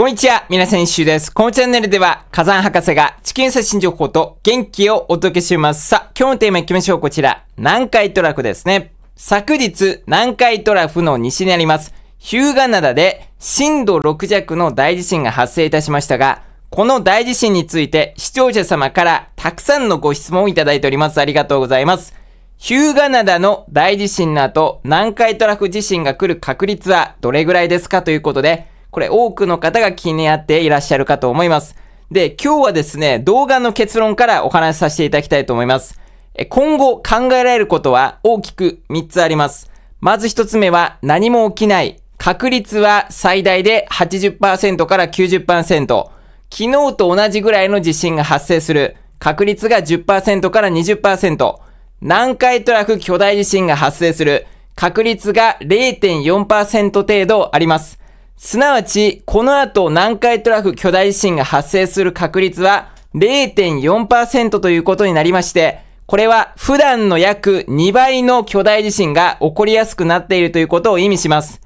こんにちは、皆さん一周です。このチャンネルでは、火山博士が地球最新情報と元気をお届けします。さあ、今日のテーマ行きましょう。こちら、南海トラフですね。昨日、南海トラフの西にあります、日向灘で震度6弱の大地震が発生いたしましたが、この大地震について視聴者様からたくさんのご質問をいただいております。ありがとうございます。日向灘の大地震の後、南海トラフ地震が来る確率はどれぐらいですかということで、これ多くの方が気になっていらっしゃるかと思います。で、今日はですね、動画の結論からお話しさせていただきたいと思います。今後考えられることは大きく3つあります。まず1つ目は何も起きない。確率は最大で80%から90%。昨日と同じぐらいの地震が発生する。確率が10%から20%。南海トラフ巨大地震が発生する。確率が0.4%程度あります。すなわち、この後南海トラフ巨大地震が発生する確率は0.4%ということになりまして、これは普段の約2倍の巨大地震が起こりやすくなっているということを意味します。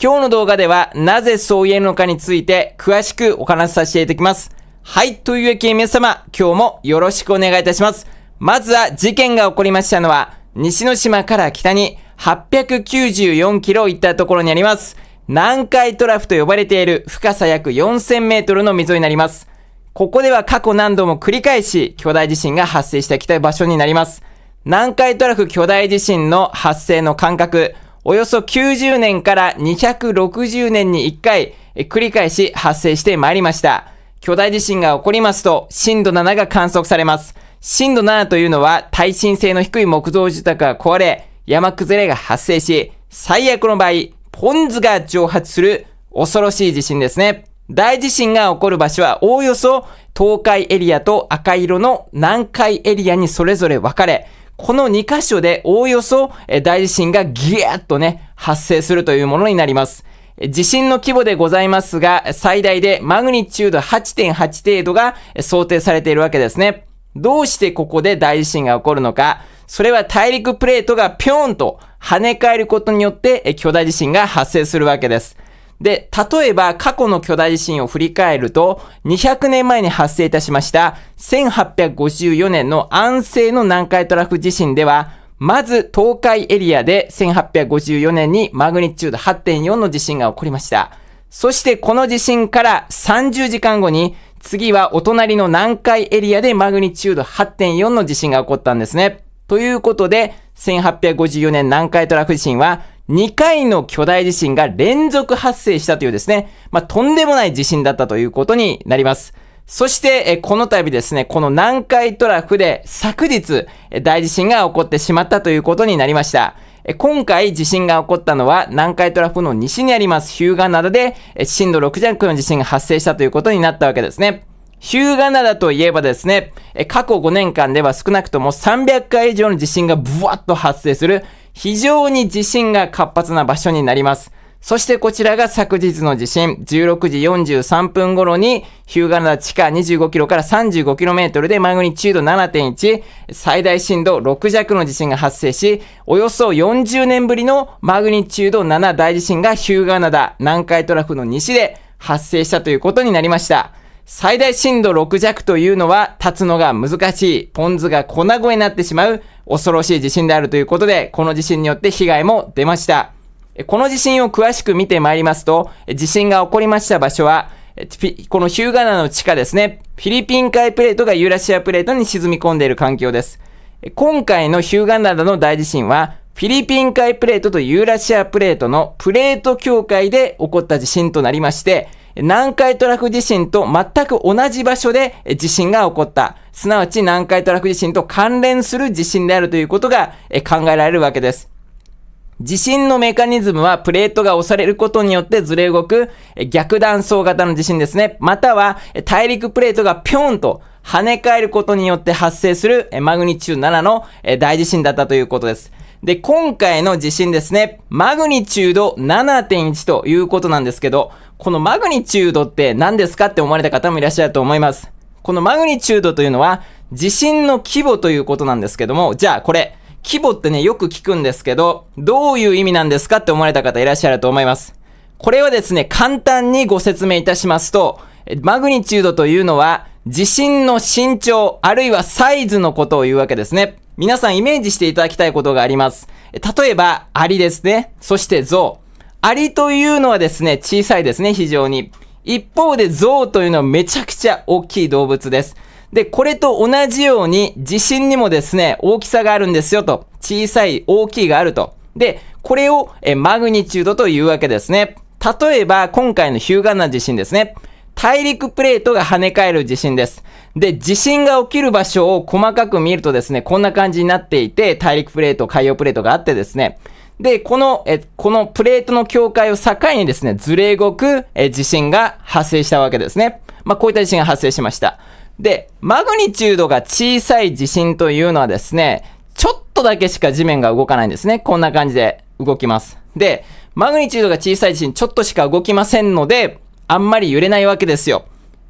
今日の動画ではなぜそう言えるのかについて詳しくお話しさせていただきます。はい、というわけで皆様、今日もよろしくお願いいたします。まずは事件が起こりましたのは、西之島から北に894キロ行ったところにあります。南海トラフと呼ばれている深さ約4000メートルの溝になります。ここでは過去何度も繰り返し巨大地震が発生してきた場所になります。南海トラフ巨大地震の発生の間隔、およそ90年から260年に1回繰り返し発生してまいりました。巨大地震が起こりますと震度7が観測されます。震度7というのは耐震性の低い木造住宅が壊れ、山崩れが発生し、最悪の場合、ポンズが蒸発する恐ろしい地震ですね。大地震が起こる場所はおおよそ東海エリアと赤色の南海エリアにそれぞれ分かれ、この2箇所でおおよそ大地震がギューッとね、発生するというものになります。地震の規模でございますが、最大でマグニチュード8.8程度が想定されているわけですね。どうしてここで大地震が起こるのか、それは大陸プレートがぴょーんと跳ね返ることによって、巨大地震が発生するわけです。で、例えば過去の巨大地震を振り返ると、200年前に発生いたしました1854年の安政の南海トラフ地震では、まず東海エリアで1854年にマグニチュード8.4の地震が起こりました。そしてこの地震から30時間後に、次はお隣の南海エリアでマグニチュード8.4の地震が起こったんですね。ということで、1854年南海トラフ地震は、2回の巨大地震が連続発生したというですね、まあ、とんでもない地震だったということになります。そして、この度ですね、この南海トラフで昨日、大地震が起こってしまったということになりました。今回地震が起こったのは南海トラフの西にありますヒューガナダで震度6弱の地震が発生したということになったわけですね。日向灘といえばですね、過去5年間では少なくとも300回以上の地震がブワッと発生する非常に地震が活発な場所になります。そしてこちらが昨日の地震、16時43分頃に、日向灘地下25キロから35キロメートルでマグニチュード7.1、最大震度6弱の地震が発生し、およそ40年ぶりのマグニチュード7大地震が日向灘、南海トラフの西で発生したということになりました。最大震度6弱というのは立つのが難しい、ポン酢が粉々になってしまう恐ろしい地震であるということで、この地震によって被害も出ました。この地震を詳しく見てまいりますと、地震が起こりました場所は、このヒューガナの地下ですね、フィリピン海プレートがユーラシアプレートに沈み込んでいる環境です。今回のヒュガナダの大地震は、フィリピン海プレートとユーラシアプレートのプレート境界で起こった地震となりまして、南海トラフ地震と全く同じ場所で地震が起こった。すなわち南海トラフ地震と関連する地震であるということが考えられるわけです。地震のメカニズムはプレートが押されることによってずれ動く逆断層型の地震ですね。または大陸プレートがぴょんと跳ね返ることによって発生するマグニチュード7の大地震だったということです。で、今回の地震ですね、マグニチュード7.1ということなんですけど、このマグニチュードって何ですかって思われた方もいらっしゃると思います。このマグニチュードというのは、地震の規模ということなんですけども、じゃあこれ、規模ってね、よく聞くんですけど、どういう意味なんですかって思われた方いらっしゃると思います。これはですね、簡単にご説明いたしますと、マグニチュードというのは、地震の身長、あるいはサイズのことを言うわけですね。皆さんイメージしていただきたいことがあります。例えば、アリですね。そしてゾウ。アリというのはですね、小さいですね、非常に。一方でゾウというのはめちゃくちゃ大きい動物です。で、これと同じように地震にもですね、大きさがあるんですよと。小さい、大きいがあると。で、これをえマグニチュードというわけですね。例えば、今回のヒューガンナ地震ですね。大陸プレートが跳ね返る地震です。で、地震が起きる場所を細かく見るとですね、こんな感じになっていて、大陸プレート、海洋プレートがあってですね。で、この、え、このプレートの境界を境にですね、ずれ動く、え、地震が発生したわけですね。まあ、こういった地震が発生しました。で、マグニチュードが小さい地震というのはですね、ちょっとだけしか地面が動かないんですね。こんな感じで動きます。で、マグニチュードが小さい地震ちょっとしか動きませんので、あんまり揺れないわけですよ。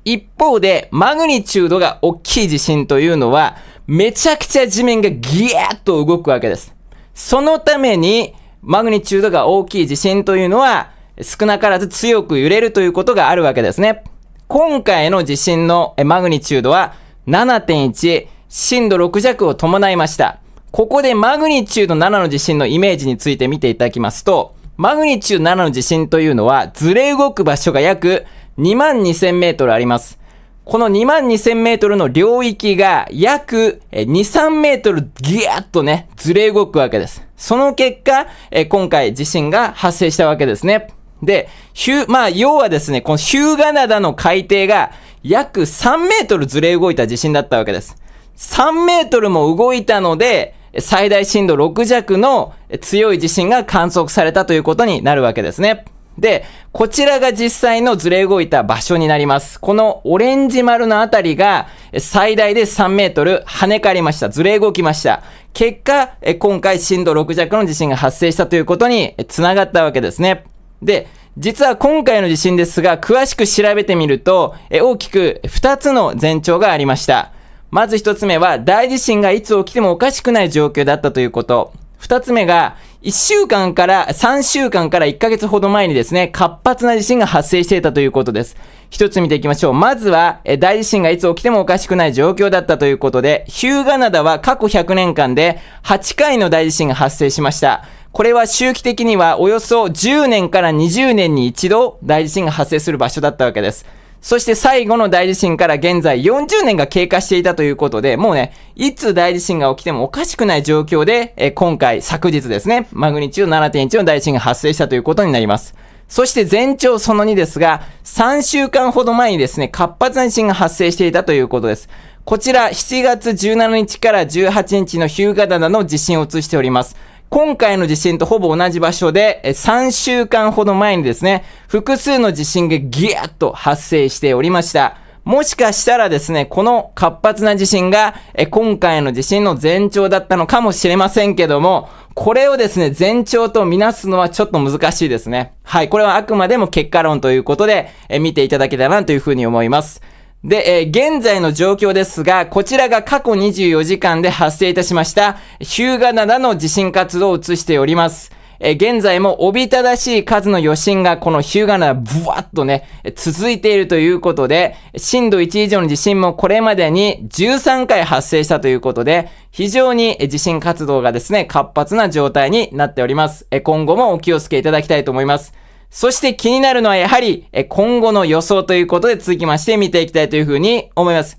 一方で、マグニチュードが大きい地震というのは、めちゃくちゃ地面がギヤーッと動くわけです。そのために、マグニチュードが大きい地震というのは、少なからず強く揺れるということがあるわけですね。今回の地震のマグニチュードは7.1、震度6弱を伴いました。ここでマグニチュード7の地震のイメージについて見ていただきますと、マグニチュード7の地震というのは、ずれ動く場所が約2万2000メートルあります。この2万2000メートルの領域が約2、3メートルギャーッとね、ずれ動くわけです。その結果、え今回地震が発生したわけですね。で、ヒュまあ、要はですね、このヒューガナダの海底が約3メートルずれ動いた地震だったわけです。3メートルも動いたので、最大震度6弱の強い地震が観測されたということになるわけですね。で、こちらが実際のずれ動いた場所になります。このオレンジ丸のあたりが最大で3メートル跳ね返りました。ずれ動きました。結果、え今回震度6弱の地震が発生したということにつながったわけですね。で、実は今回の地震ですが、詳しく調べてみると、え大きく2つの前兆がありました。まず1つ目は、大地震がいつ起きてもおかしくない状況だったということ。2つ目が、1週間から3週間から1ヶ月ほど前にですね、活発な地震が発生していたということです。一つ見ていきましょう。まずは、大地震がいつ起きてもおかしくない状況だったということで、ヒューガナダは過去100年間で8回の大地震が発生しました。これは周期的にはおよそ10年から20年に一度大地震が発生する場所だったわけです。そして最後の大地震から現在40年が経過していたということで、もうね、いつ大地震が起きてもおかしくない状況で、え今回昨日ですね、マグニチュード7.1の大地震が発生したということになります。そして全長その2ですが、3週間ほど前にですね、活発な地震が発生していたということです。こちら7月17日から18日の日向灘の地震を映しております。今回の地震とほぼ同じ場所で、3週間ほど前にですね、複数の地震がギャッと発生しておりました。もしかしたらですね、この活発な地震が、今回の地震の前兆だったのかもしれませんけども、これをですね、前兆とみなすのはちょっと難しいですね。はい、これはあくまでも結果論ということで、見ていただけたらなというふうに思います。で、えー、現在の状況ですが、こちらが過去24時間で発生いたしました、ヒューガナダの地震活動を映しております。えー、現在もおびただしい数の余震がこのヒューガナダ、ブワッとね、続いているということで、震度1以上の地震もこれまでに13回発生したということで、非常に地震活動がですね、活発な状態になっております。えー、今後もお気をつけいただきたいと思います。そして気になるのはやはり、え今後の予想ということで続きまして見ていきたいというふうに思います。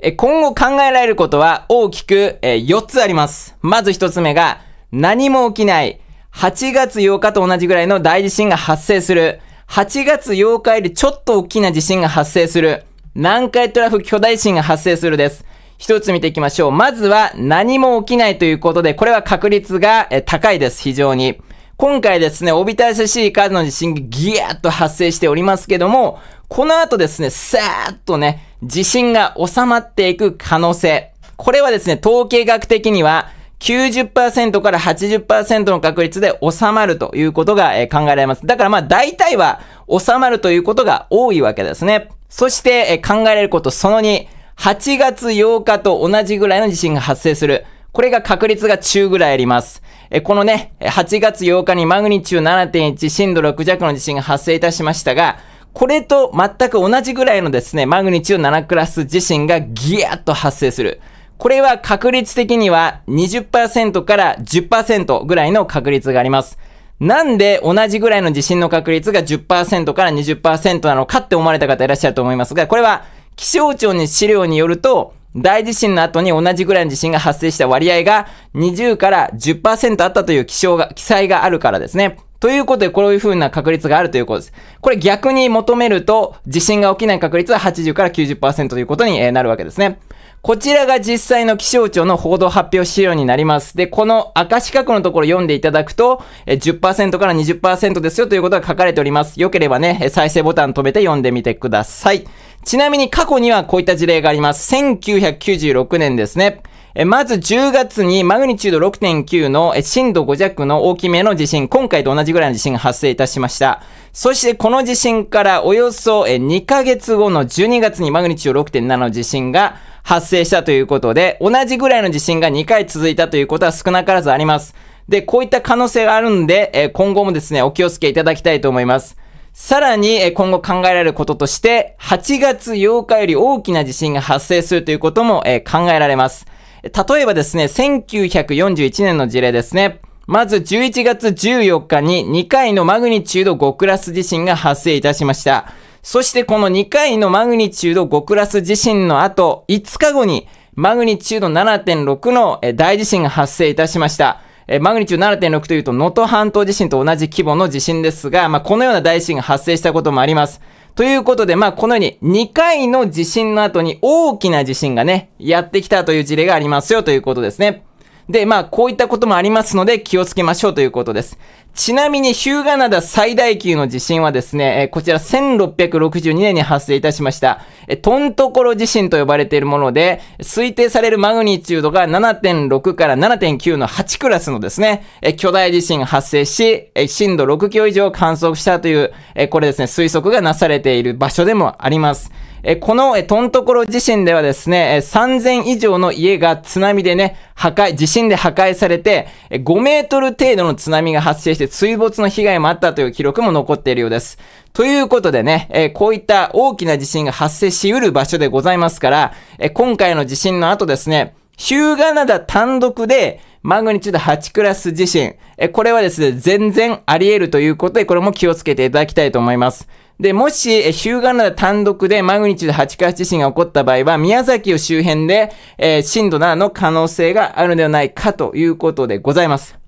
え今後考えられることは大きく、え4つあります。まず1つ目が、何も起きない。8月8日と同じぐらいの大地震が発生する。8月8日よりちょっと大きな地震が発生する。南海トラフ巨大地震が発生するです。一つ見ていきましょう。まずは何も起きないということで、これは確率が高いです。非常に。今回ですね、おびたやしい数の地震がギヤーッと発生しておりますけども、この後ですね、さーっとね、地震が収まっていく可能性。これはですね、統計学的には90%から80%の確率で収まるということが考えられます。だからまあ大体は収まるということが多いわけですね。そして考えられることその2、8月8日と同じぐらいの地震が発生する。これが確率が中ぐらいあります。えこのね、8月8日にマグニチュード7.1震度6弱の地震が発生いたしましたが、これと全く同じぐらいのですね、マグニチュード7クラス地震がギヤーッと発生する。これは確率的には20%から10%ぐらいの確率があります。なんで同じぐらいの地震の確率が10%から20%なのかって思われた方いらっしゃると思いますが、これは気象庁に資料によると、大地震の後に同じぐらいの地震が発生した割合が20から10%あったという記が、記載があるからですね。ということで、こういう風な確率があるということです。これ逆に求めると、地震が起きない確率は80から90%ということになるわけですね。こちらが実際の気象庁の報道発表資料になります。で、この赤四角のところ読んでいただくと、10%から20%ですよということが書かれております。よければね、再生ボタン止めて読んでみてください。ちなみに過去にはこういった事例があります。1996年ですね。えまず10月にマグニチュード6.9の震度5弱の大きめの地震、今回と同じぐらいの地震が発生いたしました。そしてこの地震からおよそ2ヶ月後の12月にマグニチュード6.7の地震が発生したということで、同じぐらいの地震が2回続いたということは少なからずあります。で、こういった可能性があるんで、今後もですね、お気をつけいただきたいと思います。さらに、今後考えられることとして、8月8日より大きな地震が発生するということも、考えられます。例えばですね、1941年の事例ですね。まず11月14日に2回のマグニチュード5クラス地震が発生いたしました。そしてこの2回のマグニチュード5クラス地震の後、5日後にマグニチュード7.6の大地震が発生いたしました。マグニチュード7.6というと能登半島地震と同じ規模の地震ですが、まあ、このような大地震が発生したこともあります。ということで、まあ、このように2回の地震の後に大きな地震がね、やってきたという事例がありますよということですね。で、まあ、こういったこともありますので気をつけましょうということです。ちなみにヒューガナダ最大級の地震はですね、こちら1662年に発生いたしました、トントコロ地震と呼ばれているもので、推定されるマグニチュードが7.6から7.9の8クラスのですね、巨大地震が発生し、震度6強以上を観測したという、これですね、推測がなされている場所でもあります。えこの、えトントコロ地震ではですね、え3000以上の家が津波でね、破壊、地震で破壊されて、え5メートル程度の津波が発生してして水没の被害もあったという記録も残っているようです。ということでね、えー、こういった大きな地震が発生しうる場所でございますから、えー、今回の地震の後ですね、ヒューガナダ単独で、マグニチュード8クラス地震。え、これはですね、全然あり得るということで、これも気をつけていただきたいと思います。で、もし、え、ヒューガナダ単独でマグニチュード8クラス地震が起こった場合は、宮崎を周辺で、えー、震度7の可能性があるのではないかということでございます。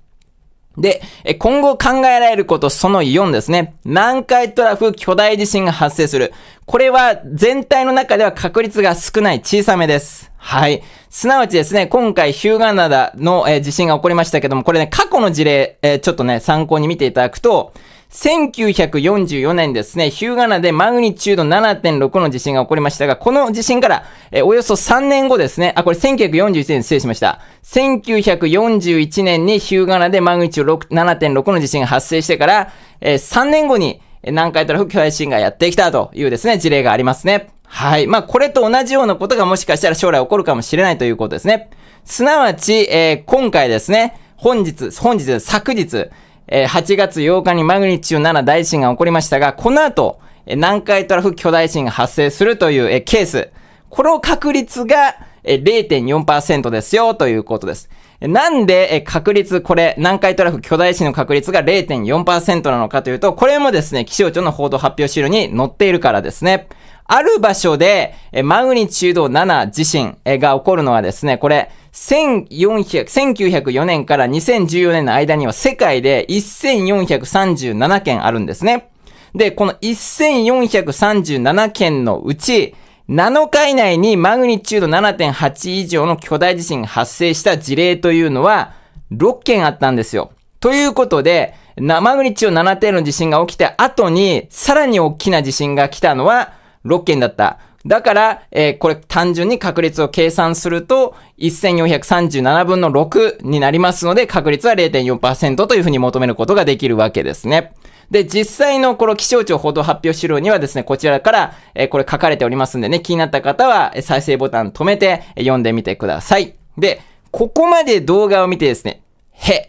で、今後考えられることその4ですね。南海トラフ巨大地震が発生する。これは全体の中では確率が少ない小さめです。はい。すなわちですね、今回ヒューガンダダの、え地震が起こりましたけども、これね、過去の事例、えちょっとね、参考に見ていただくと、1944年ですね、ヒューガナでマグニチュード7.6の地震が起こりましたが、この地震から、えおよそ3年後ですね、あ、これ1941年失礼しました。1941年にヒューガナでマグニチュード7.6の地震が発生してから、え3年後に南海トラフ巨大地震がやってきたというですね、事例がありますね。はい。まあ、これと同じようなことがもしかしたら将来起こるかもしれないということですね。すなわち、えー、今回ですね、本日、本日、昨日、8月8日にマグニチュード7大地震が起こりましたが、この後、南海トラフ巨大地震が発生するという、ケース。この確率が、0.4%ですよ、ということです。なんで、確率、これ、南海トラフ巨大地震の確率が0.4%なのかというと、これもですね、気象庁の報道発表資料に載っているからですね。ある場所で、マグニチュード7地震が起こるのはですね、これ、1 9 0 4年から2014年の間には世界で1437件あるんですね。で、この1437件のうち、7日以内にマグニチュード7.8以上の巨大地震が発生した事例というのは6件あったんですよ。ということで、マグニチュード7点の地震が起きた後に、さらに大きな地震が来たのは6件だった。だから、えー、これ単純に確率を計算すると、1437分の6になりますので、確率は0.4%というふうに求めることができるわけですね。で、実際のこの気象庁報道発表資料にはですね、こちらから、えー、これ書かれておりますんでね、気になった方は再生ボタン止めて読んでみてください。で、ここまで動画を見てですね、へ、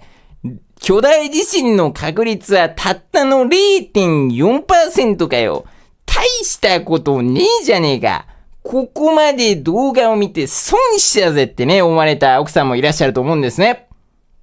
巨大地震の確率はたったの0.4%かよ。したことねえじゃねえか。ここまで動画を見て損したぜってね、思われた奥さんもいらっしゃると思うんですね。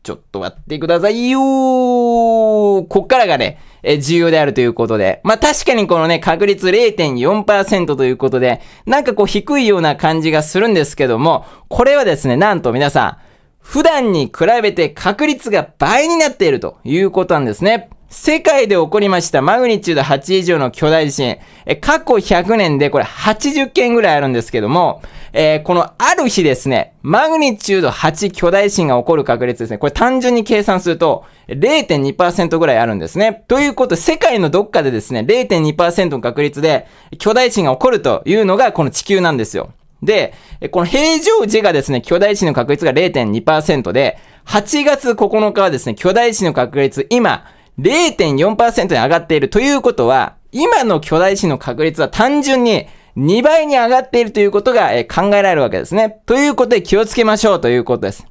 ちょっと待ってくださいよこっからがね、え、重要であるということで。まあ、確かにこのね、確率0.4%ということで、なんかこう低いような感じがするんですけども、これはですね、なんと皆さん、普段に比べて確率が倍になっているということなんですね。世界で起こりましたマグニチュード8以上の巨大地震。え、過去100年でこれ80件ぐらいあるんですけども、えー、このある日ですね、マグニチュード8巨大地震が起こる確率ですね。これ単純に計算すると0.2%ぐらいあるんですね。ということで、世界のどっかでですね、0.2%の確率で巨大地震が起こるというのがこの地球なんですよ。で、この平常時がですね、巨大地震の確率が0.2%で、8月9日はですね、巨大地震の確率、今、0.4%に上がっているということは、今の巨大地震の確率は単純に2倍に上がっているということが、考えられるわけですね。ということで気をつけましょうということです。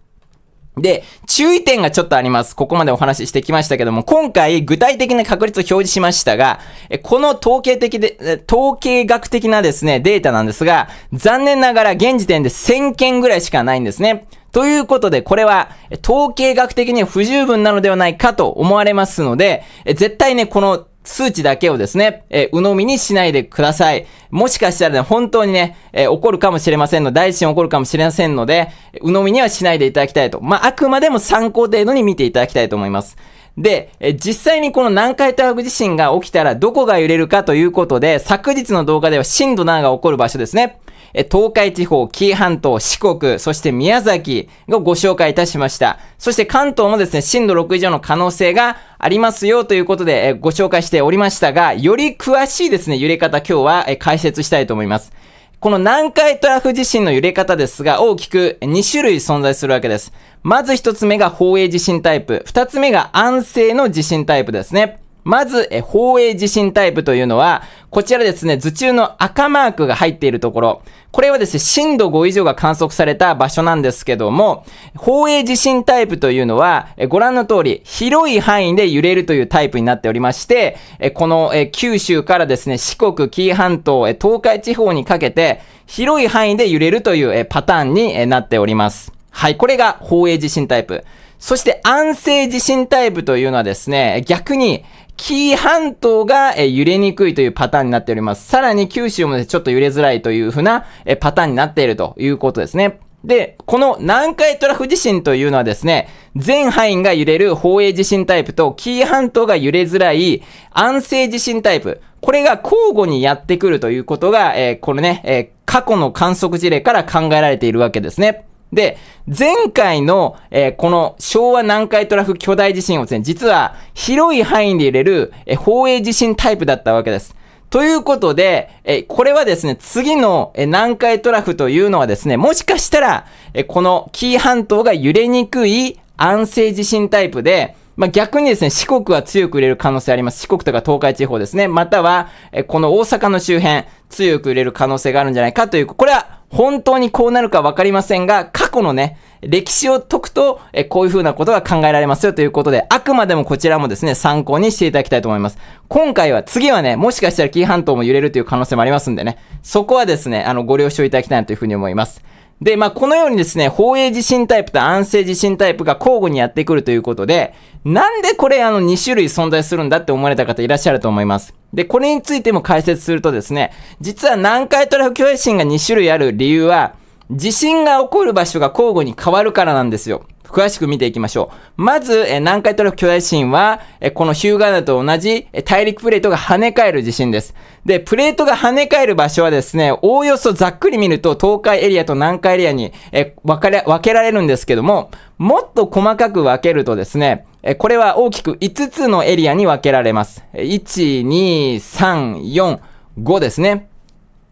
で、注意点がちょっとあります。ここまでお話ししてきましたけども、今回具体的な確率を表示しましたが、この統計的で、統計学的なですね、データなんですが、残念ながら現時点で1000件ぐらいしかないんですね。ということで、これは統計学的に不十分なのではないかと思われますので、絶対ね、この数値だけをですね、えー、鵜呑みにしないでください。もしかしたらね、本当にね、えー、起こるかもしれませんので、大地震起こるかもしれませんので、鵜呑みにはしないでいただきたいと。まあ、あくまでも参考程度に見ていただきたいと思います。で、実際にこの南海トラフ地震が起きたらどこが揺れるかということで、昨日の動画では震度7が起こる場所ですね。東海地方、紀伊半島、四国、そして宮崎をご紹介いたしました。そして関東もですね、震度6以上の可能性がありますよということでご紹介しておりましたが、より詳しいですね、揺れ方今日は解説したいと思います。この南海トラフ地震の揺れ方ですが、大きく2種類存在するわけです。まず1つ目が宝永地震タイプ、2つ目が安静の地震タイプですね。まず、え、放映地震タイプというのは、こちらですね、図中の赤マークが入っているところ。これはですね、震度5以上が観測された場所なんですけども、放映地震タイプというのは、えご覧の通り、広い範囲で揺れるというタイプになっておりまして、えこのえ九州からですね、四国、紀伊半島、え東海地方にかけて、広い範囲で揺れるというえパターンになっております。はい、これが放映地震タイプ。そして安静地震タイプというのはですね、逆に紀伊半島が揺れにくいというパターンになっております。さらに九州もちょっと揺れづらいというふうなパターンになっているということですね。で、この南海トラフ地震というのはですね、全範囲が揺れる宝永地震タイプと紀伊半島が揺れづらい安静地震タイプ。これが交互にやってくるということが、えー、これね、えー、過去の観測事例から考えられているわけですね。で、前回の、えー、この昭和南海トラフ巨大地震をですね、実は広い範囲で入れる、えー、放映地震タイプだったわけです。ということで、えこれはですね、次の、え南海トラフというのはですね、もしかしたら、えこの紀伊半島が揺れにくい安静地震タイプで、まあ、逆にですね、四国は強く揺れる可能性あります。四国とか東海地方ですね。または、えこの大阪の周辺、強く揺れる可能性があるんじゃないかという、これは本当にこうなるかわかりませんが、過去のね、歴史を解くと、えこういう風なことが考えられますよということで、あくまでもこちらもですね、参考にしていただきたいと思います。今回は、次はね、もしかしたら紀伊半島も揺れるという可能性もありますんでね、そこはですね、あの、ご了承いただきたいなという風に思います。で、まあ、このようにですね、放映地震タイプと安静地震タイプが交互にやってくるということで、なんでこれあの2種類存在するんだって思われた方いらっしゃると思います。で、これについても解説するとですね、実は南海トラフ巨大地震が2種類ある理由は、地震が起こる場所が交互に変わるからなんですよ。詳しく見ていきましょう。まず、え南海トラフ巨大地震は、えこのヒューガーナと同じ、え大陸プレートが跳ね返る地震です。で、プレートが跳ね返る場所はですね、おおよそざっくり見ると東海エリアと南海エリアに、え分かれ、分けられるんですけども、もっと細かく分けるとですね、これは大きく5つのエリアに分けられます。1、2、3、4、5ですね。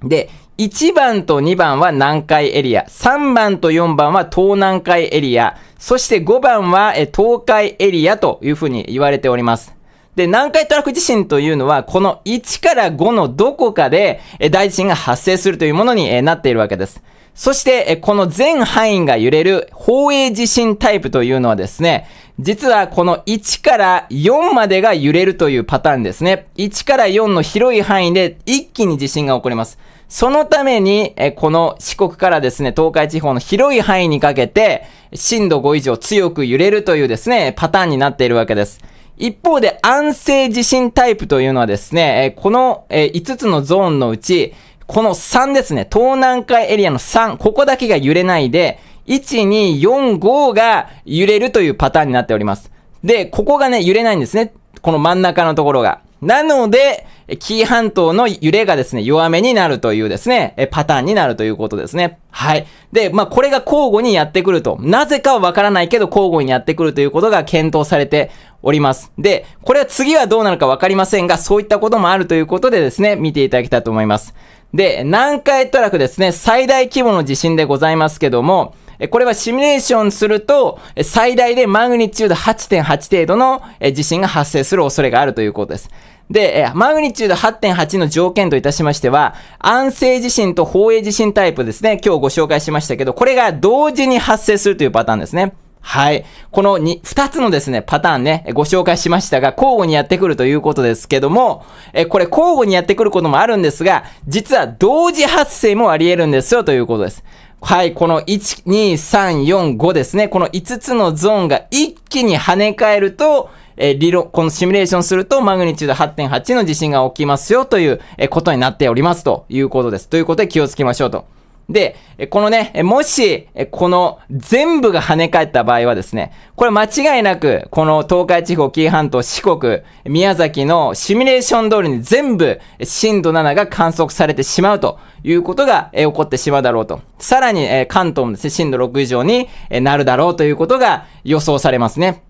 で、1番と2番は南海エリア、3番と4番は東南海エリア、そして5番は東海エリアというふうに言われております。で、南海トラフ地震というのは、この1から5のどこかで大地震が発生するというものになっているわけです。そして、この全範囲が揺れる方映地震タイプというのはですね、実はこの1から4までが揺れるというパターンですね。1から4の広い範囲で一気に地震が起こります。そのために、えこの四国からですね、東海地方の広い範囲にかけて、震度5以上強く揺れるというですね、パターンになっているわけです。一方で安静地震タイプというのはですね、この5つのゾーンのうち、この3ですね、東南海エリアの3、ここだけが揺れないで、1、2、4、5が揺れるというパターンになっております。で、ここがね、揺れないんですね。この真ん中のところが。なので、紀伊半島の揺れがですね、弱めになるというですね、パターンになるということですね。はい。で、まあ、これが交互にやってくると。なぜかはわからないけど、交互にやってくるということが検討されております。で、これは次はどうなるかわかりませんが、そういったこともあるということでですね、見ていただきたいと思います。で、南海トラフですね、最大規模の地震でございますけども、これはシミュレーションすると、最大でマグニチュード8.8程度の地震が発生する恐れがあるということです。で、マグニチュード8.8の条件といたしましては、安静地震と放映地震タイプですね。今日ご紹介しましたけど、これが同時に発生するというパターンですね。はい。この2、つのですね、パターンね、ご紹介しましたが、交互にやってくるということですけども、え、これ交互にやってくることもあるんですが、実は同時発生もあり得るんですよということです。はい、この1、2、3、4、5ですね。この5つのゾーンが一気に跳ね返ると、え理論、このシミュレーションすると、マグニチュード8.8の地震が起きますよという、えことになっておりますということです。ということで気をつけましょうと。で、このね、もし、この全部が跳ね返った場合はですね、これ間違いなく、この東海地方、紀伊半島、四国、宮崎のシミュレーション通りに全部震度7が観測されてしまうということが起こってしまうだろうと。さらに、関東もですね、震度6以上になるだろうということが予想されますね。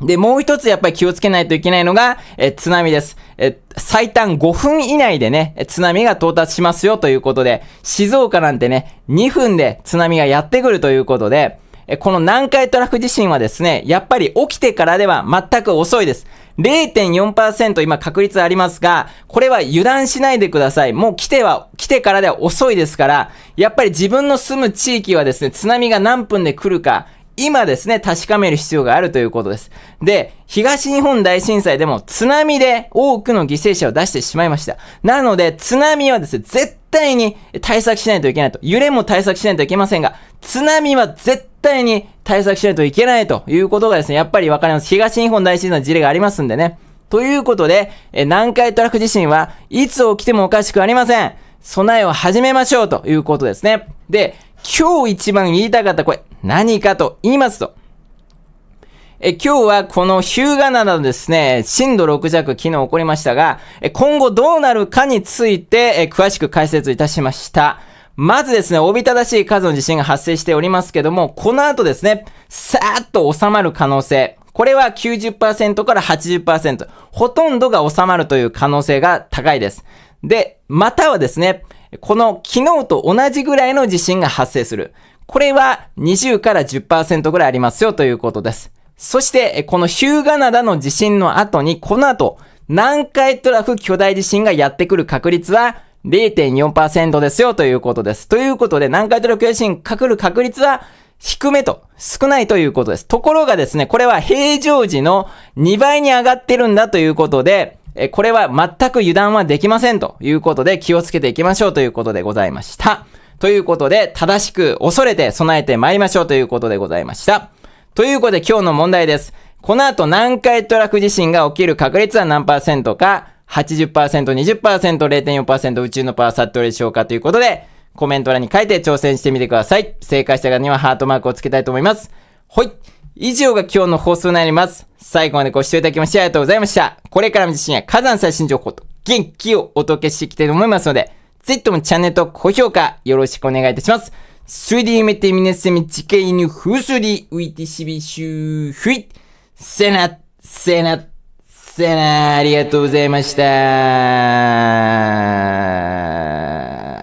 で、もう一つやっぱり気をつけないといけないのが、え、津波です。え、最短5分以内でね、津波が到達しますよということで、静岡なんてね、2分で津波がやってくるということで、え、この南海トラフ地震はですね、やっぱり起きてからでは全く遅いです。0.4%今確率ありますが、これは油断しないでください。もう来ては、来てからでは遅いですから、やっぱり自分の住む地域はですね、津波が何分で来るか、今ですね、確かめる必要があるということです。で、東日本大震災でも津波で多くの犠牲者を出してしまいました。なので、津波はですね、絶対に対策しないといけないと。揺れも対策しないといけませんが、津波は絶対に対策しないといけないということがですね、やっぱりわかります。東日本大震災の事例がありますんでね。ということで、南海トラフ地震はいつ起きてもおかしくありません。備えを始めましょうということですね。で、今日一番言いたかった声、何かと言いますと、え今日はこの日向灘のですね、震度6弱昨日起こりましたが、え今後どうなるかについてえ詳しく解説いたしました。まずですね、おびただしい数の地震が発生しておりますけども、この後ですね、さーっと収まる可能性。これは90%から80%。ほとんどが収まるという可能性が高いです。で、またはですね、この昨日と同じぐらいの地震が発生する。これは20から10%ぐらいありますよということです。そして、このヒューガナダの地震の後に、この後、南海トラフ巨大地震がやってくる確率は0.4%ですよということです。ということで、南海トラフ巨大地震かくる確率は低めと少ないということです。ところがですね、これは平常時の2倍に上がってるんだということで、えこれは全く油断はできませんということで気をつけていきましょうということでございました。ということで、正しく恐れて備えてまいりましょうということでございました。ということで今日の問題です。この後南海トラフ地震が起きる確率は何パーセントか、80%、20%、0.4%、宇宙のパワーサットでしょうかということで、コメント欄に書いて挑戦してみてください。正解した方にはハートマークをつけたいと思います。ほい。以上が今日の放送になります。最後までご視聴いただきましてありがとうございました。これからも自身や火山最新情報と元気をお届けしていきたいと思いますので、ぜひともチャンネルと高評価よろしくお願いいたします。メテミネそミで夢てみなフー次回にィ水浮シてーシューフィッセナセナセナありがとうございました。